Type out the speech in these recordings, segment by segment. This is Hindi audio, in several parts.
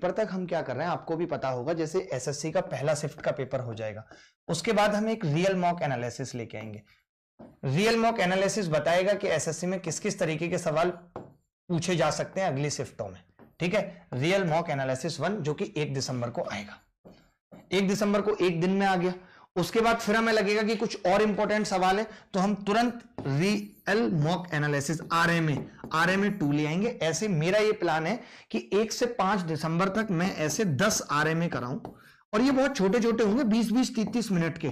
पेपर तक हम क्या कर रहे हैं आपको भी पता होगा जैसे एसएससी का पहला शिफ्ट का पेपर हो जाएगा उसके बाद हम एक रियल मॉक एनालिसिस लेके आएंगे रियल मॉक एनालिसिस बताएगा कि एसएससी में किस किस तरीके के सवाल पूछे जा सकते हैं अगली शिफ्टों में ठीक है रियल मॉक एनालिसिस वन जो कि एक दिसंबर को आएगा एक दिसंबर को एक दिन में आ गया उसके बाद फिर हमें लगेगा कि कुछ और इंपॉर्टेंट सवाल है तो हम तुरंत real mock analysis RMA RMA two ले आएंगे ऐसे मेरा ये प्लान है कि एक से पांच दिसंबर तक मैं ऐसे दस आरएमए कराऊं और ये बहुत छोटे छोटे होंगे बीस बीस तीस तीस मिनट के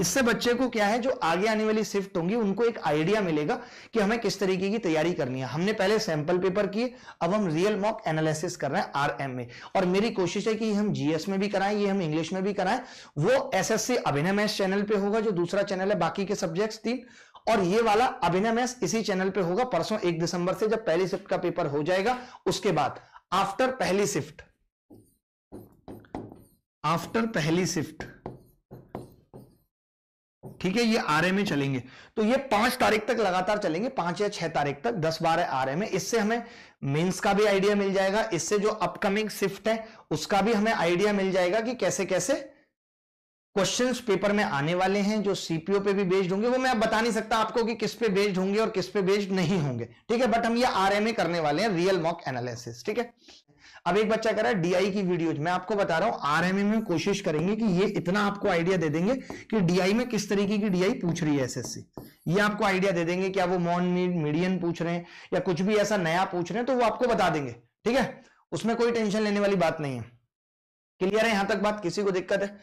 इससे बच्चे को क्या है जो आगे आने वाली शिफ्ट होंगी उनको एक आइडिया मिलेगा कि हमें किस तरीके की तैयारी करनी है हमने पहले सैंपल पेपर किए अब हम रियल मॉक एनालिसिस कर रहे हैं आरएम में और मेरी कोशिश है कि हम जीएस में भी कराएं ये हम इंग्लिश में भी कराएं वो एसएससी अभिनय मैस चैनल पे होगा जो दूसरा चैनल है बाकी के सब्जेक्ट तीन और ये वाला अभिनय मैस इसी चैनल पे होगा परसों एक दिसंबर से जब पहली शिफ्ट का पेपर हो जाएगा उसके बाद आफ्टर पहली शिफ्ट आफ्टर पहली शिफ्ट ठीक है ये आरए में चलेंगे तो ये पांच तारीख तक लगातार चलेंगे पांच या छह तारीख तक दस बारह आर में इससे हमें मेंस का भी आइडिया मिल जाएगा इससे जो अपकमिंग शिफ्ट है उसका भी हमें आइडिया मिल जाएगा कि कैसे कैसे क्वेश्चन पेपर में आने वाले हैं जो सीपीओ पे भी बेस्ड होंगे वो मैं अब बता नहीं सकता आपको कि किस पे बेस्ड होंगे और किस पे बेस्ड नहीं होंगे ठीक है बट हम ये आरएमए करने वाले हैं रियल मॉक एनालिसिस ठीक है अब एक बच्चा कह रहा है डीआई की वीडियोज मैं आपको बता रहा हूं आरएमए में कोशिश करेंगे कि ये इतना आपको आइडिया दे देंगे कि डीआई में किस तरीके की डीआई पूछ रही है एस ये आपको आइडिया दे देंगे क्या वो मॉन मीडियन पूछ रहे हैं या कुछ भी ऐसा नया पूछ रहे हैं तो वो आपको बता देंगे ठीक है उसमें कोई टेंशन लेने वाली बात नहीं है क्लियर है यहां तक बात किसी को दिक्कत है